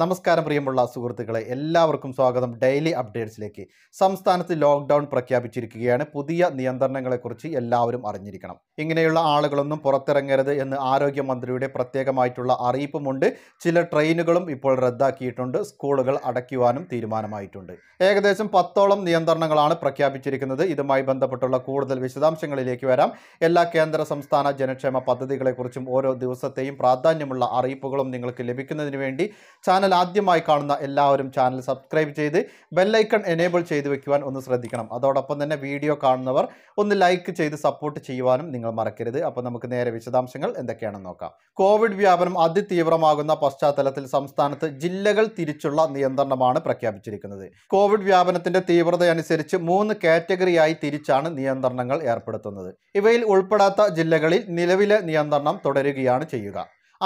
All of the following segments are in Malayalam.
നമസ്കാരം പ്രിയമുള്ള സുഹൃത്തുക്കളെ എല്ലാവർക്കും സ്വാഗതം ഡെയിലി അപ്ഡേറ്റ്സിലേക്ക് സംസ്ഥാനത്ത് ലോക്ക്ഡൗൺ പ്രഖ്യാപിച്ചിരിക്കുകയാണ് പുതിയ നിയന്ത്രണങ്ങളെക്കുറിച്ച് എല്ലാവരും അറിഞ്ഞിരിക്കണം ഇങ്ങനെയുള്ള ആളുകളൊന്നും പുറത്തിറങ്ങരുത് എന്ന് ആരോഗ്യമന്ത്രിയുടെ പ്രത്യേകമായിട്ടുള്ള അറിയിപ്പുമുണ്ട് ചില ട്രെയിനുകളും ഇപ്പോൾ റദ്ദാക്കിയിട്ടുണ്ട് സ്കൂളുകൾ അടയ്ക്കുവാനും തീരുമാനമായിട്ടുണ്ട് ഏകദേശം പത്തോളം നിയന്ത്രണങ്ങളാണ് പ്രഖ്യാപിച്ചിരിക്കുന്നത് ഇതുമായി ബന്ധപ്പെട്ടുള്ള കൂടുതൽ വിശദാംശങ്ങളിലേക്ക് വരാം എല്ലാ കേന്ദ്ര സംസ്ഥാന ജനക്ഷേമ പദ്ധതികളെക്കുറിച്ചും ഓരോ ദിവസത്തെയും പ്രാധാന്യമുള്ള അറിയിപ്പുകളും നിങ്ങൾക്ക് ലഭിക്കുന്നതിന് വേണ്ടി ചാനൽ ചാനൽ ആദ്യമായി കാണുന്ന എല്ലാവരും ചാനൽ സബ്സ്ക്രൈബ് ചെയ്ത് ബെല്ലൈക്കൺ എനേബിൾ ചെയ്ത് വെക്കുവാൻ ഒന്ന് ശ്രദ്ധിക്കണം അതോടൊപ്പം തന്നെ വീഡിയോ കാണുന്നവർ ഒന്ന് ലൈക്ക് ചെയ്ത് സപ്പോർട്ട് ചെയ്യുവാനും നിങ്ങൾ മറക്കരുത് അപ്പോൾ നമുക്ക് നേരെ വിശദാംശങ്ങൾ എന്തൊക്കെയാണെന്ന് നോക്കാം കോവിഡ് വ്യാപനം അതിതീവ്രമാകുന്ന പശ്ചാത്തലത്തിൽ സംസ്ഥാനത്ത് ജില്ലകൾ തിരിച്ചുള്ള നിയന്ത്രണമാണ് പ്രഖ്യാപിച്ചിരിക്കുന്നത് കോവിഡ് വ്യാപനത്തിന്റെ തീവ്രതയനുസരിച്ച് മൂന്ന് കാറ്റഗറിയായി തിരിച്ചാണ് നിയന്ത്രണങ്ങൾ ഏർപ്പെടുത്തുന്നത് ഇവയിൽ ഉൾപ്പെടാത്ത ജില്ലകളിൽ നിലവിലെ നിയന്ത്രണം തുടരുകയാണ് ചെയ്യുക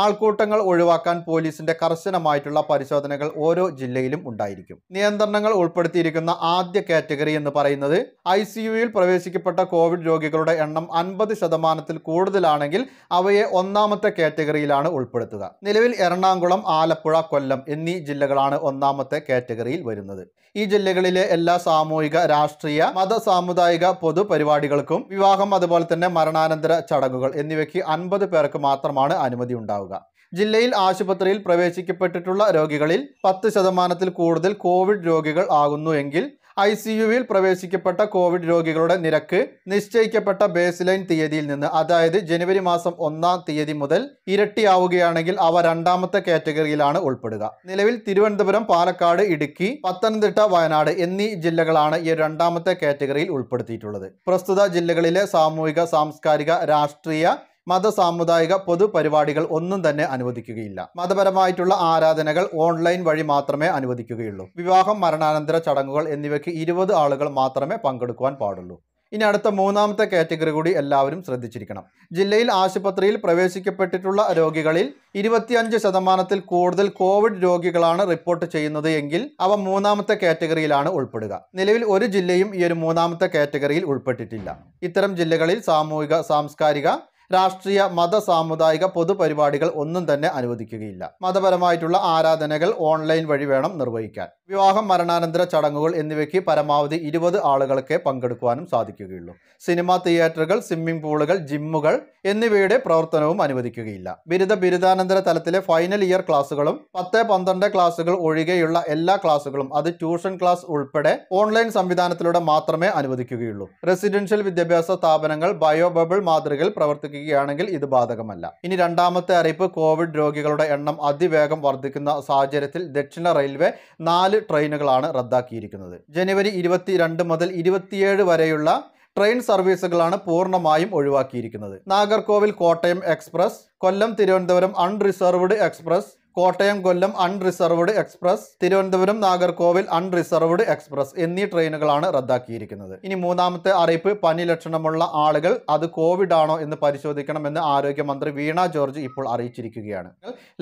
ആൾക്കൂട്ടങ്ങൾ ഒഴിവാക്കാൻ പോലീസിന്റെ കർശനമായിട്ടുള്ള പരിശോധനകൾ ഓരോ ജില്ലയിലും ഉണ്ടായിരിക്കും നിയന്ത്രണങ്ങൾ ഉൾപ്പെടുത്തിയിരിക്കുന്ന ആദ്യ കാറ്റഗറി എന്ന് പറയുന്നത് ഐ സിയുയിൽ പ്രവേശിക്കപ്പെട്ട കോവിഡ് രോഗികളുടെ എണ്ണം അൻപത് ശതമാനത്തിൽ കൂടുതലാണെങ്കിൽ അവയെ ഒന്നാമത്തെ കാറ്റഗറിയിലാണ് ഉൾപ്പെടുത്തുക നിലവിൽ എറണാകുളം ആലപ്പുഴ കൊല്ലം എന്നീ ജില്ലകളാണ് ഒന്നാമത്തെ കാറ്റഗറിയിൽ വരുന്നത് ഈ ജില്ലകളിലെ എല്ലാ സാമൂഹിക രാഷ്ട്രീയ മത സാമുദായിക പൊതുപരിപാടികൾക്കും വിവാഹം അതുപോലെ തന്നെ മരണാനന്തര ചടങ്ങുകൾ എന്നിവയ്ക്ക് അൻപത് പേർക്ക് മാത്രമാണ് അനുമതി ഉണ്ടാവുക ഉണ്ടാവുക ജില്ലയിൽ ആശുപത്രിയിൽ പ്രവേശിക്കപ്പെട്ടിട്ടുള്ള രോഗികളിൽ പത്ത് ശതമാനത്തിൽ കൂടുതൽ കോവിഡ് രോഗികൾ ആകുന്നു എങ്കിൽ ഐ സി യുവിൽ പ്രവേശിക്കപ്പെട്ട കോവിഡ് രോഗികളുടെ നിരക്ക് നിശ്ചയിക്കപ്പെട്ട ബേസ് ലൈൻ തീയതിയിൽ നിന്ന് അതായത് ജനുവരി മാസം ഒന്നാം തീയതി മുതൽ ഇരട്ടിയാവുകയാണെങ്കിൽ അവ രണ്ടാമത്തെ കാറ്റഗറിയിലാണ് ഉൾപ്പെടുക നിലവിൽ തിരുവനന്തപുരം പാലക്കാട് ഇടുക്കി പത്തനംതിട്ട വയനാട് എന്നീ ജില്ലകളാണ് ഈ രണ്ടാമത്തെ കാറ്റഗറിയിൽ ഉൾപ്പെടുത്തിയിട്ടുള്ളത് പ്രസ്തുത ജില്ലകളിലെ സാമൂഹിക സാംസ്കാരിക രാഷ്ട്രീയ മത സാമുദായിക പൊതുപരിപാടികൾ ഒന്നും തന്നെ അനുവദിക്കുകയില്ല മതപരമായിട്ടുള്ള ആരാധനകൾ ഓൺലൈൻ വഴി മാത്രമേ അനുവദിക്കുകയുള്ളൂ വിവാഹം മരണാനന്തര ചടങ്ങുകൾ എന്നിവയ്ക്ക് ഇരുപത് ആളുകൾ മാത്രമേ പങ്കെടുക്കുവാൻ പാടുള്ളൂ ഇനി അടുത്ത മൂന്നാമത്തെ കാറ്റഗറി കൂടി എല്ലാവരും ശ്രദ്ധിച്ചിരിക്കണം ജില്ലയിൽ ആശുപത്രിയിൽ പ്രവേശിക്കപ്പെട്ടിട്ടുള്ള രോഗികളിൽ ഇരുപത്തിയഞ്ച് ശതമാനത്തിൽ കൂടുതൽ കോവിഡ് രോഗികളാണ് റിപ്പോർട്ട് ചെയ്യുന്നത് എങ്കിൽ അവ മൂന്നാമത്തെ കാറ്റഗറിയിലാണ് ഉൾപ്പെടുക നിലവിൽ ഒരു ജില്ലയും ഈ ഒരു മൂന്നാമത്തെ കാറ്റഗറിയിൽ ഉൾപ്പെട്ടിട്ടില്ല ഇത്തരം ജില്ലകളിൽ സാമൂഹിക സാംസ്കാരിക രാഷ്ട്രീയ മത സാമുദായിക പൊതുപരിപാടികൾ ഒന്നും തന്നെ അനുവദിക്കുകയില്ല മതപരമായിട്ടുള്ള ആരാധനകൾ ഓൺലൈൻ വഴി വേണം നിർവഹിക്കാൻ വിവാഹം മരണാനന്തര ചടങ്ങുകൾ എന്നിവയ്ക്ക് പരമാവധി ഇരുപത് ആളുകൾക്ക് പങ്കെടുക്കുവാനും സാധിക്കുകയുള്ളൂ സിനിമാ തിയേറ്ററുകൾ സ്വിമ്മിംഗ് പൂളുകൾ ജിമ്മുകൾ എന്നിവയുടെ പ്രവർത്തനവും അനുവദിക്കുകയില്ല ബിരുദ ബിരുദാനന്തര തലത്തിലെ ഫൈനൽ ഇയർ ക്ലാസ്സുകളും പത്ത് പന്ത്രണ്ട് ക്ലാസ്സുകൾ ഒഴികെയുള്ള എല്ലാ ക്ലാസ്സുകളും അത് ട്യൂഷൻ ക്ലാസ് ഉൾപ്പെടെ ഓൺലൈൻ സംവിധാനത്തിലൂടെ മാത്രമേ അനുവദിക്കുകയുള്ളൂ റെസിഡൻഷ്യൽ വിദ്യാഭ്യാസ സ്ഥാപനങ്ങൾ ബയോബബിൾ മാതൃകയിൽ പ്രവർത്തിക്കുക പ്രവർത്തിക്കുകയാണെങ്കിൽ ഇത് ബാധകമല്ല ഇനി രണ്ടാമത്തെ അറിയിപ്പ് കോവിഡ് രോഗികളുടെ എണ്ണം അതിവേഗം വർദ്ധിക്കുന്ന സാഹചര്യത്തിൽ ദക്ഷിണ റെയിൽവേ നാല് ട്രെയിനുകളാണ് റദ്ദാക്കിയിരിക്കുന്നത് ജനുവരി ഇരുപത്തിരണ്ട് മുതൽ ഇരുപത്തിയേഴ് വരെയുള്ള ട്രെയിൻ സർവീസുകളാണ് പൂർണ്ണമായും ഒഴിവാക്കിയിരിക്കുന്നത് Nagercoil Kottayam express Kollam Thiruvananthapuram unreserved express Kottayam Kollam unreserved express Thiruvananthapuram Nagercoil unreserved express എന്നീ ട്രെയിനുകളാണ് റദ്ദാക്കിയിരിക്കുന്നത് ഇനി മൂന്നാമത്തെ അറിയിപ്പ് പനി ലക്ഷണമുള്ള ആളുകൾ അത് കോവിഡ് ആണോ എന്ന് പരിശോധിക്കണമെന്ന് ആരോഗ്യമന്ത്രി വീണ ജോർജ് ഇപ്പോൾ അറിയിച്ചിരിക്കുകയാണ്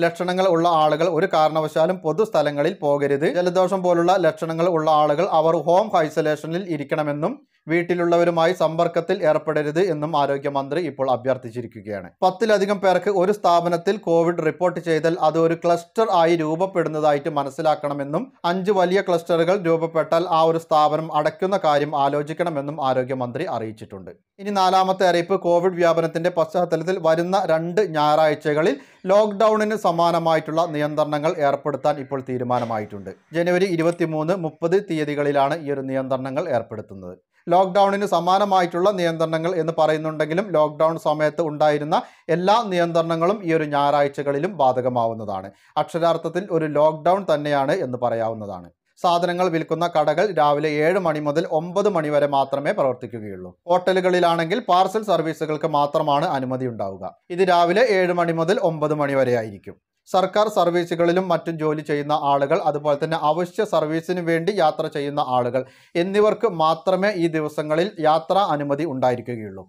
ലക്ഷണങ്ങൾ ഉള്ള ആളുകൾ ഒരു കാരണവശാലും പൊതുസ്ഥലങ്ങളിൽ പോകരുത് ജലദോഷം പോലുള്ള ലക്ഷണങ്ങൾ ഉള്ള ആളുകൾ അവർ ഹോം ഐസൊലേഷനിൽ ഇരിക്കണമെന്നും വീട്ടിലുള്ളവരുമായി സമ്പർക്കത്തിൽ ഏർപ്പെടരുത് എന്നും ആരോഗ്യമന്ത്രി ഇപ്പോൾ അഭ്യർത്ഥിച്ചിരിക്കുകയാണ് പത്തിലധികം പേർക്ക് ഒരു സ്ഥാപനത്തിൽ കോവിഡ് റിപ്പോർട്ട് ചെയ്താൽ അത് ഒരു ക്ലസ്റ്റർ ആയി രൂപപ്പെടുന്നതായിട്ട് മനസ്സിലാക്കണമെന്നും അഞ്ച് വലിയ ക്ലസ്റ്ററുകൾ രൂപപ്പെട്ടാൽ ആ ഒരു സ്ഥാപനം അടയ്ക്കുന്ന കാര്യം ആലോചിക്കണമെന്നും ആരോഗ്യമന്ത്രി അറിയിച്ചിട്ടുണ്ട് ഇനി നാലാമത്തെ അറിയിപ്പ് കോവിഡ് വ്യാപനത്തിന്റെ പശ്ചാത്തലത്തിൽ വരുന്ന രണ്ട് ഞായറാഴ്ചകളിൽ ലോക്ക്ഡൌണിന് സമാനമായിട്ടുള്ള നിയന്ത്രണങ്ങൾ ഏർപ്പെടുത്താൻ ഇപ്പോൾ തീരുമാനമായിട്ടുണ്ട് ജനുവരി ഇരുപത്തിമൂന്ന് മുപ്പത് തീയതികളിലാണ് ഈ ഒരു നിയന്ത്രണങ്ങൾ ഏർപ്പെടുത്തുന്നത് ലോക്ക്ഡൗണിന് സമാനമായിട്ടുള്ള നിയന്ത്രണങ്ങൾ എന്ന് പറയുന്നുണ്ടെങ്കിലും ലോക്ക്ഡൗൺ സമയത്ത് ഉണ്ടായിരുന്ന എല്ലാ നിയന്ത്രണങ്ങളും ഈ ഒരു ഞായറാഴ്ചകളിലും ബാധകമാവുന്നതാണ് അക്ഷരാർത്ഥത്തിൽ ഒരു ലോക്ക്ഡൗൺ തന്നെയാണ് എന്ന് പറയാവുന്നതാണ് സാധനങ്ങൾ വിൽക്കുന്ന കടകൾ രാവിലെ ഏഴ് മണി മുതൽ ഒമ്പത് മണി വരെ മാത്രമേ പ്രവർത്തിക്കുകയുള്ളൂ ഹോട്ടലുകളിലാണെങ്കിൽ പാർസൽ സർവീസുകൾക്ക് മാത്രമാണ് അനുമതി ഉണ്ടാവുക ഇത് രാവിലെ ഏഴ് മണി മുതൽ ഒമ്പത് മണി വരെ ആയിരിക്കും സർക്കാർ സർവീസുകളിലും മറ്റും ജോലി ചെയ്യുന്ന ആളുകൾ അതുപോലെ തന്നെ അവശ്യ സർവീസിന് വേണ്ടി യാത്ര ചെയ്യുന്ന ആളുകൾ എന്നിവർക്ക് മാത്രമേ ഈ ദിവസങ്ങളിൽ യാത്രാ അനുമതി ഉണ്ടായിരിക്കുകയുള്ളൂ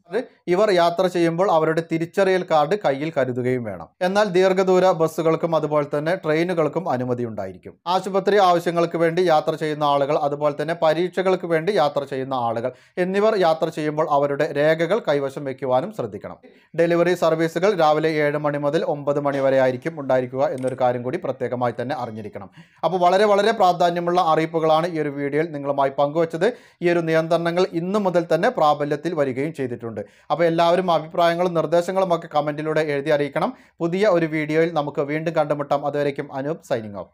ഇവർ യാത്ര ചെയ്യുമ്പോൾ അവരുടെ തിരിച്ചറിയൽ കാർഡ് കയ്യിൽ കരുതുകയും വേണം എന്നാൽ ദീർഘദൂര ബസ്സുകൾക്കും അതുപോലെ തന്നെ ട്രെയിനുകൾക്കും അനുമതി ഉണ്ടായിരിക്കും ആശുപത്രി ആവശ്യങ്ങൾക്ക് വേണ്ടി യാത്ര ചെയ്യുന്ന ആളുകൾ അതുപോലെ തന്നെ പരീക്ഷകൾക്ക് വേണ്ടി യാത്ര ചെയ്യുന്ന ആളുകൾ എന്നിവർ യാത്ര ചെയ്യുമ്പോൾ അവരുടെ രേഖകൾ കൈവശം വയ്ക്കുവാനും ശ്രദ്ധിക്കണം ഡെലിവറി സർവീസുകൾ രാവിലെ ഏഴ് മണി മുതൽ ഒമ്പത് മണി വരെ ആയിരിക്കും ഉണ്ടായിരിക്കും സംസാരിക്കുക എന്നൊരു കാര്യം കൂടി പ്രത്യേകമായി തന്നെ അറിഞ്ഞിരിക്കണം അപ്പോൾ വളരെ വളരെ പ്രാധാന്യമുള്ള അറിയിപ്പുകളാണ് ഈ ഒരു വീഡിയോയിൽ നിങ്ങളുമായി പങ്കുവച്ചത് ഈ ഒരു നിയന്ത്രണങ്ങൾ ഇന്ന് മുതൽ തന്നെ പ്രാബല്യത്തിൽ വരികയും ചെയ്തിട്ടുണ്ട് അപ്പോൾ എല്ലാവരും അഭിപ്രായങ്ങളും നിർദ്ദേശങ്ങളും ഒക്കെ കമൻറ്റിലൂടെ എഴുതി അറിയിക്കണം പുതിയ ഒരു വീഡിയോയിൽ നമുക്ക് വീണ്ടും കണ്ടുമുട്ടാം അതുവരേക്കും അനൂപ് സൈനിങ് ഓഫ്